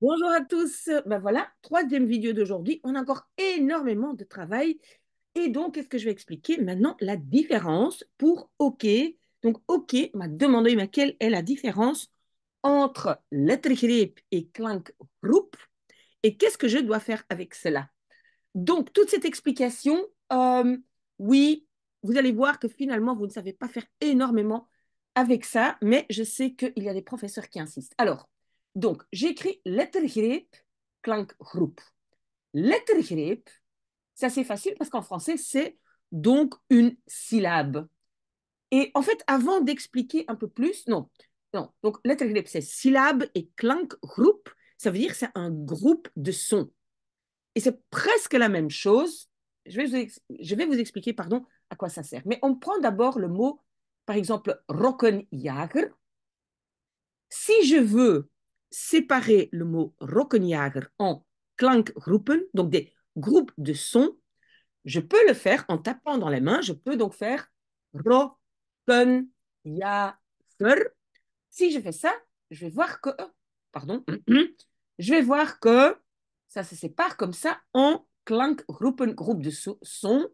Bonjour à tous. Ben voilà, troisième vidéo d'aujourd'hui. On a encore énormément de travail. Et donc, qu'est-ce que je vais expliquer maintenant La différence pour OK. Donc, OK m'a demandé mais quelle est la différence entre Lettergrip et clank group et qu'est-ce que je dois faire avec cela Donc, toute cette explication, euh, oui, vous allez voir que finalement, vous ne savez pas faire énormément avec ça, mais je sais qu'il y a des professeurs qui insistent. Alors, donc, j'écris lettergreep, Lettre Lettergreep, c'est assez facile parce qu'en français, c'est donc une syllabe. Et en fait, avant d'expliquer un peu plus, non, non, donc lettergreep, c'est syllabe et clank groupe, ça veut dire c'est un groupe de sons. Et c'est presque la même chose. Je vais, vous, expliquer, pardon, à quoi ça sert. Mais on prend d'abord le mot, par exemple, rockenjager. Si je veux séparer le mot rokenjager » en klankgroepen, donc des groupes de sons, je peux le faire en tapant dans les mains. Je peux donc faire Rockenjager. Si je fais ça, je vais voir que, pardon, je vais voir que ça se sépare comme ça en klankgroepen, groupe de sons,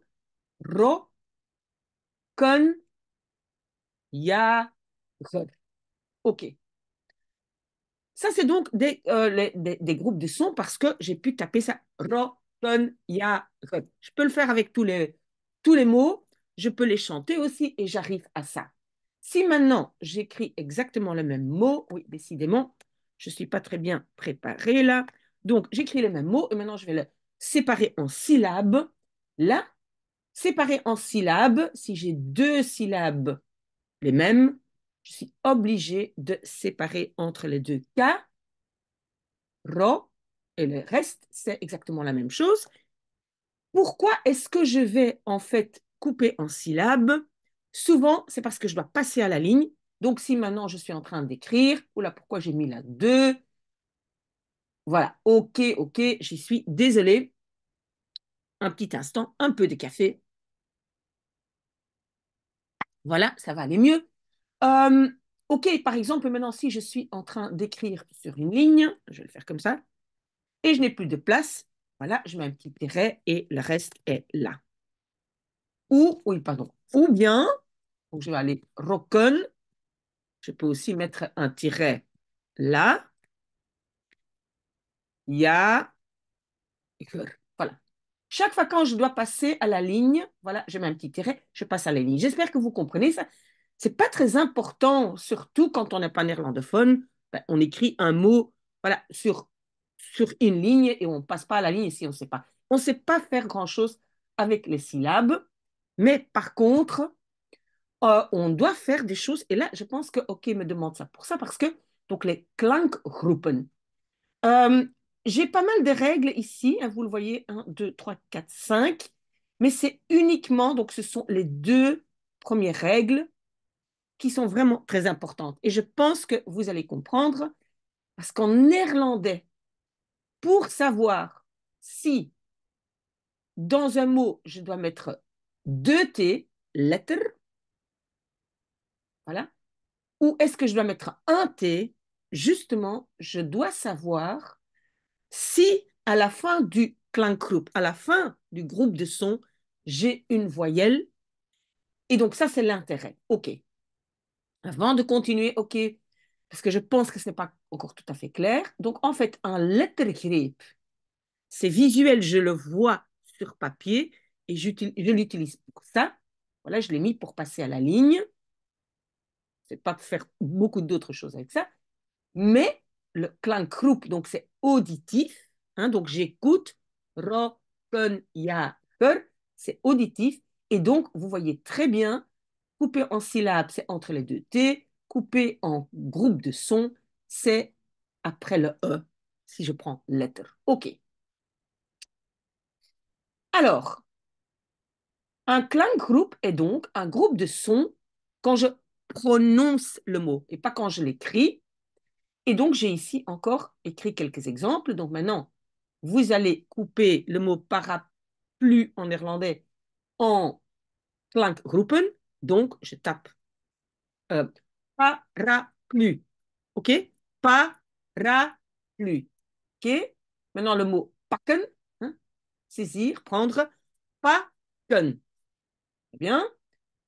Rockenjager. Ok. Ça, c'est donc euh, des, groupes de sons parce que j'ai pu taper ça. Je peux le faire avec tous les, tous les mots, je peux les chanter aussi et j'arrive à ça. Si maintenant j'écris exactement le même mot, oui, décidément, je ne suis pas très bien préparée là. Donc, j'écris les mêmes mots et maintenant je vais le séparer en syllabes. Là, séparer en syllabes, si j'ai deux syllabes les mêmes, je suis obligée de séparer entre les deux cas. Ro et le reste, c'est exactement la même chose. Pourquoi est-ce que je vais en fait couper en syllabes Souvent, c'est parce que je dois passer à la ligne. Donc, si maintenant je suis en train d'écrire, oula, pourquoi j'ai mis la 2 Voilà, ok, ok, j'y suis désolée. Un petit instant, un peu de café. Voilà, ça va aller mieux ok, par exemple, maintenant, si je suis en train d'écrire sur une ligne, je vais le faire comme ça, et je n'ai plus de place, voilà, je mets un petit tiret et le reste est là. Ou, oui, pardon, ou bien, je vais aller rocon, je peux aussi mettre un tiret là, il y a voilà. Chaque fois quand je dois passer à la ligne, voilà, je mets un petit tiret, je passe à la ligne. J'espère que vous comprenez ça c'est pas très important, surtout quand on n'est pas néerlandophone. Ben, on écrit un mot voilà, sur, sur une ligne et on ne passe pas à la ligne ici, on ne sait pas. On ne sait pas faire grand-chose avec les syllabes, mais par contre, euh, on doit faire des choses. Et là, je pense que OK me demande ça pour ça, parce que donc les klankgroepen. Euh, j'ai pas mal de règles ici, hein, vous le voyez, 1, 2, 3, 4, 5, mais c'est uniquement, donc ce sont les deux premières règles qui sont vraiment très importantes. Et je pense que vous allez comprendre, parce qu'en néerlandais, pour savoir si dans un mot, je dois mettre deux T, letter, voilà, ou est-ce que je dois mettre un T, justement, je dois savoir si à la fin du klankgroep, à la fin du groupe de sons, j'ai une voyelle. Et donc ça, c'est l'intérêt. OK. Avant de continuer, ok, parce que je pense que ce n'est pas encore tout à fait clair. Donc, en fait, un lettergrip, c'est visuel, je le vois sur papier et je l'utilise pour ça. Voilà, je l'ai mis pour passer à la ligne. C'est pas faire beaucoup d'autres choses avec ça. Mais le klankroep, donc c'est auditif. Hein, donc j'écoute, ropen, c'est auditif. Et donc, vous voyez très bien Couper en syllabes, c'est entre les deux T. Couper en groupe de sons, c'est après le E, si je prends lettre. OK. Alors, un clank group est donc un groupe de sons quand je prononce le mot et pas quand je l'écris. Et donc, j'ai ici encore écrit quelques exemples. Donc maintenant, vous allez couper le mot paraplu » en néerlandais en klankgroepen donc, je tape euh, OK Paraplu ». OK Maintenant, le mot packen, hein? saisir, prendre, pakken. bien.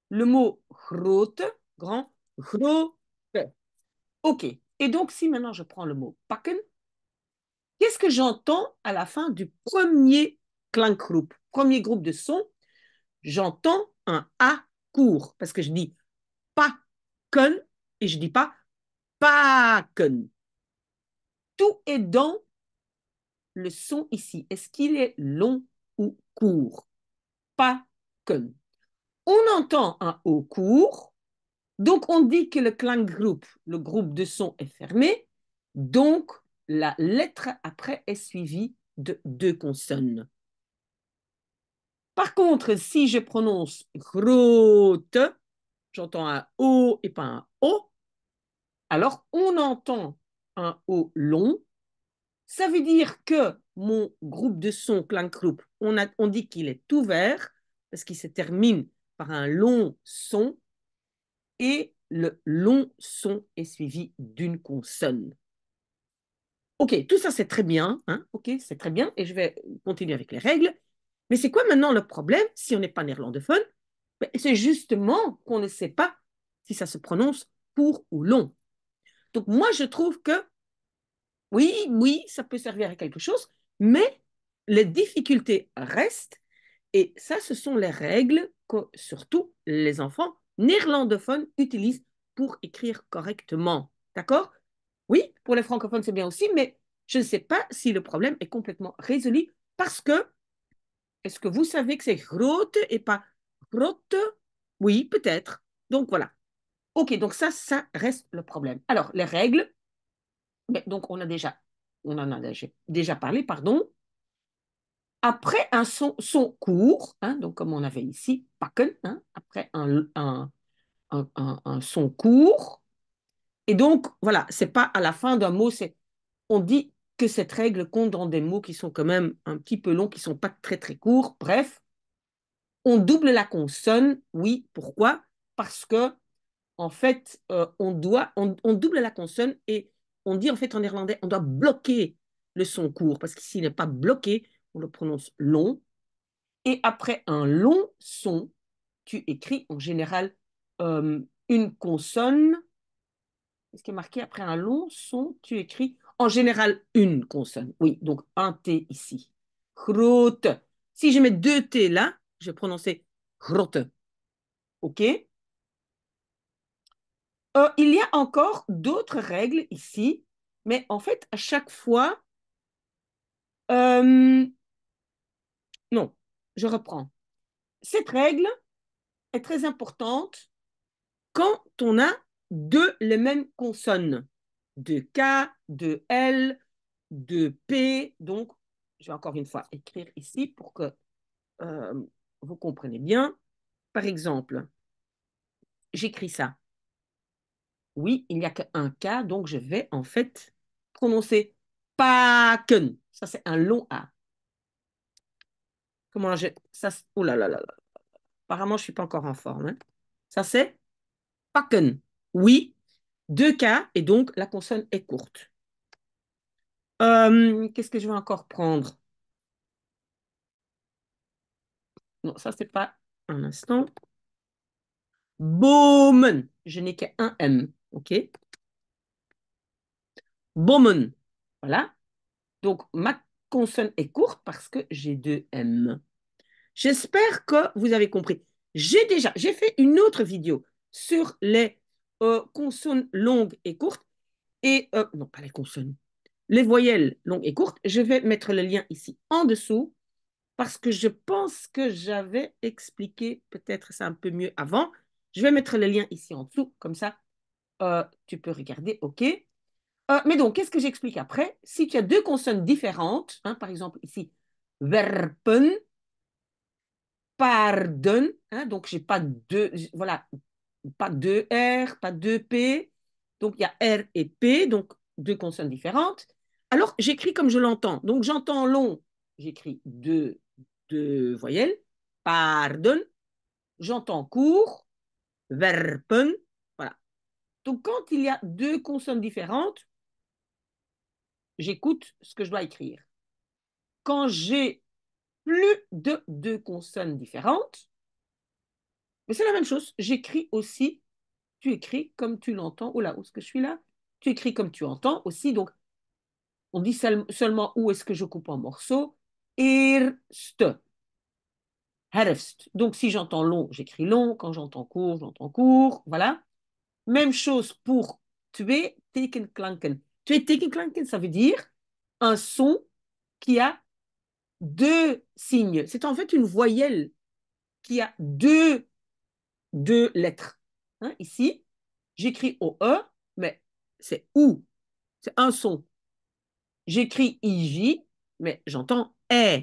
Le mot grote, grand, grote. OK. Et donc, si maintenant je prends le mot packen, qu'est-ce que j'entends à la fin du premier clank group, premier groupe de sons J'entends un A parce que je dis pas qu'un et je dis pas pas Tout est dans le son ici. Est-ce qu'il est long ou court Pas con. On entend un haut court, donc on dit que le clan group, le groupe de son est fermé, donc la lettre après est suivie de deux consonnes. Par contre, si je prononce grote, j'entends un O et pas un O, alors on entend un O long. Ça veut dire que mon groupe de sons, « group, on, on dit qu'il est ouvert parce qu'il se termine par un long son et le long son est suivi d'une consonne. Ok, tout ça c'est très bien, hein. ok, c'est très bien, et je vais continuer avec les règles. Mais c'est quoi maintenant le problème si on n'est pas néerlandophone ben, C'est justement qu'on ne sait pas si ça se prononce pour ou long. Donc moi, je trouve que oui, oui, ça peut servir à quelque chose, mais les difficultés restent. Et ça, ce sont les règles que surtout les enfants néerlandophones utilisent pour écrire correctement. D'accord Oui, pour les francophones, c'est bien aussi, mais je ne sais pas si le problème est complètement résolu parce que est-ce que vous savez que c'est grotte et pas grotte Oui, peut-être. Donc voilà. Ok, donc ça, ça reste le problème. Alors, les règles, donc on a déjà, on en a déjà, parlé, pardon. Après un son, court, hein, donc comme on avait ici, packen hein, », après un, un, son court, et donc voilà, c'est pas à la fin d'un mot, c'est on dit que cette règle compte dans des mots qui sont quand même un petit peu longs, qui sont pas très très courts. Bref, on double la consonne. Oui, pourquoi Parce que en fait, euh, on doit, on, double la consonne et on dit en fait en néerlandais, on doit bloquer le son court parce que s'il n'est pas bloqué, on le prononce long. Et après un long son, tu écris en général euh, une consonne. Est-ce qui est marqué après un long son, tu écris en général une consonne. Oui, donc un T ici. Grote. Si je mets deux T là, je vais prononcer grote. OK euh, Il y a encore d'autres règles ici, mais en fait, à chaque fois. Euh, non, je reprends. Cette règle est très importante quand on a deux les mêmes consonnes de K, de L, de P. Donc, je vais encore une fois écrire ici pour que euh, vous compreniez bien. Par exemple, j'écris ça. Oui, il n'y a qu'un K, donc je vais en fait prononcer Paken. Ça, c'est un long A. Comment je. oh là là là Apparemment, je ne suis pas encore en forme. Hein. Ça, c'est Paken. Oui, deux cas, et donc la consonne est courte. Euh, qu'est-ce que je vais encore prendre Non, ça, c'est pas un instant. BOMEN. Je n'ai qu'un M. OK BOMEN. Voilà. Donc, ma consonne est courte parce que j'ai deux M. J'espère que vous avez compris. J'ai déjà, j'ai fait une autre vidéo sur les euh, consonnes longues et courtes, et euh, non pas les consonnes, les voyelles longues et courtes. Je vais mettre le lien ici en dessous parce que je pense que j'avais expliqué peut-être ça un peu mieux avant. Je vais mettre le lien ici en dessous, comme ça euh, tu peux regarder, ok. mais donc, qu'est-ce que j'explique après Si tu as deux consonnes différentes, hein, par exemple ici, verpen pardon, hein, donc j'ai pas deux, voilà, pas deux R, pas deux P. Donc il y a R et P, donc deux consonnes différentes. Alors j'écris comme je l'entends. Donc j'entends long, j'écris deux, deux voyelles, pardon. J'entends court, verpen. Voilà. Donc quand il y a deux consonnes différentes, j'écoute ce que je dois écrire. Quand j'ai plus de deux consonnes différentes, mais c'est la même chose. J'écris aussi, tu écris comme tu l'entends. Oh là, où est-ce que je suis là Tu écris comme tu entends aussi. Donc, on dit seulement où est-ce que je coupe en morceaux. Erst. Herfst. Donc, si j'entends long, j'écris long. Quand j'entends court, j'entends court. Voilà. Même chose pour tuer, tekenklanken. Tuer, klanken ça veut dire un son qui a deux signes. C'est en fait une voyelle qui a deux deux lettres. Hein, ici, j'écris OE, mais c'est OU, c'est un son. J'écris IJ, mais j'entends E.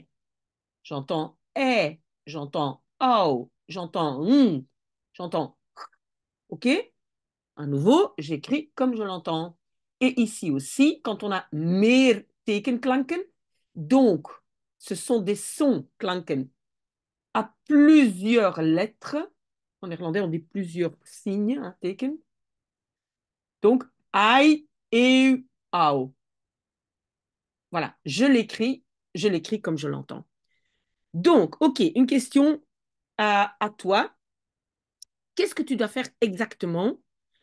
J'entends E, j'entends o j'entends N, j'entends OK À nouveau, j'écris comme je l'entends. Et ici aussi, quand on a meer klanken donc ce sont des sons klanken à plusieurs lettres, en irlandais, on dit plusieurs signes, Donc, I, e O. Voilà, je l'écris, je l'écris comme je l'entends. Donc, OK, une question à, toi. Qu'est-ce que tu dois faire exactement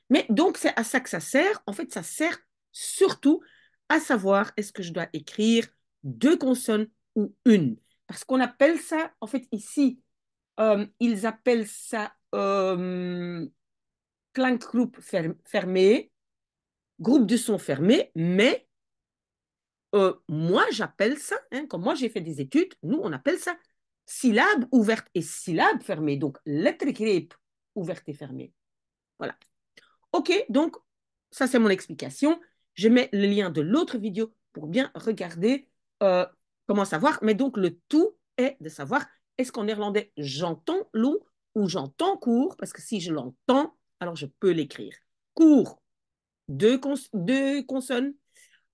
Mais donc, c'est à ça que ça sert. En fait, ça sert surtout à savoir est-ce que je dois écrire deux consonnes ou une. Parce qu'on appelle ça, en fait, ici, euh, ils appellent ça Clank group fermé, groupe de son fermé, mais euh, moi j'appelle ça, hein, comme moi j'ai fait des études, nous on appelle ça syllabe ouverte et syllabe fermée. Donc lettre ouverte et fermée. Voilà. Ok, donc ça c'est mon explication. Je mets le lien de l'autre vidéo pour bien regarder euh, comment savoir. Mais donc le tout est de savoir est-ce qu'en néerlandais j'entends l'eau où j'entends court parce que si je l'entends, alors je peux l'écrire. Cours, deux, consonnes.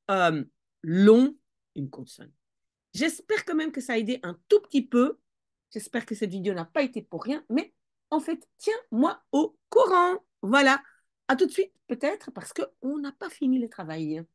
Euh, long, une consonne. J'espère quand même que ça a aidé un tout petit peu. J'espère que cette vidéo n'a pas été pour rien, mais en fait, tiens-moi au courant. Voilà. À tout de suite, peut-être, parce qu'on n'a pas fini le travail.